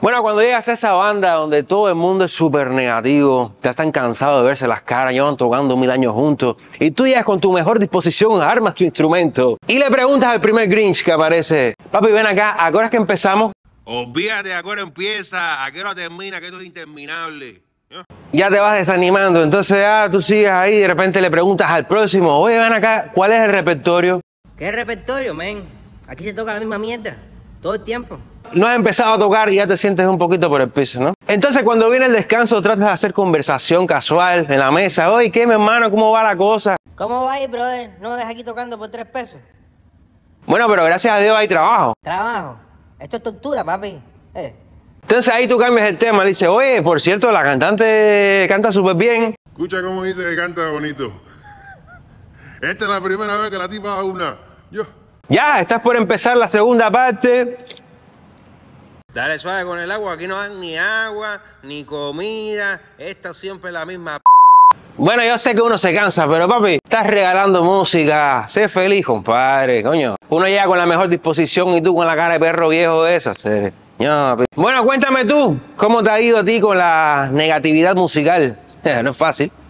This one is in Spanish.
Bueno, cuando llegas a esa banda donde todo el mundo es súper negativo, ya están cansados de verse las caras, llevan tocando mil años juntos, y tú llegas con tu mejor disposición, armas tu instrumento, y le preguntas al primer Grinch que aparece, papi, ven acá, ¿a es que empezamos? Olvídate, ¿a qué hora empieza? ¿A qué hora termina? Que esto es interminable. Ya te vas desanimando, entonces ah, tú sigues ahí y de repente le preguntas al próximo, oye, ven acá, ¿cuál es el repertorio? ¿Qué repertorio, men? Aquí se toca la misma mierda todo el tiempo. No has empezado a tocar y ya te sientes un poquito por el piso, ¿no? Entonces cuando viene el descanso tratas de hacer conversación casual en la mesa. Oye, ¿qué, mi hermano? ¿Cómo va la cosa? ¿Cómo va ahí, brother? No me dejas aquí tocando por tres pesos. Bueno, pero gracias a Dios hay trabajo. Trabajo. Esto es tortura, papi. Eh. Entonces ahí tú cambias el tema. dice, dices, oye, por cierto, la cantante canta súper bien. Escucha cómo dice que canta bonito. Esta es la primera vez que la tipa da una. Yo... Ya, estás por empezar la segunda parte. Dale suave con el agua, aquí no dan ni agua, ni comida, esta siempre es la misma Bueno, yo sé que uno se cansa, pero papi, estás regalando música, sé feliz, compadre, coño. Uno llega con la mejor disposición y tú con la cara de perro viejo esa, sé. bueno, cuéntame tú, ¿cómo te ha ido a ti con la negatividad musical? no es fácil.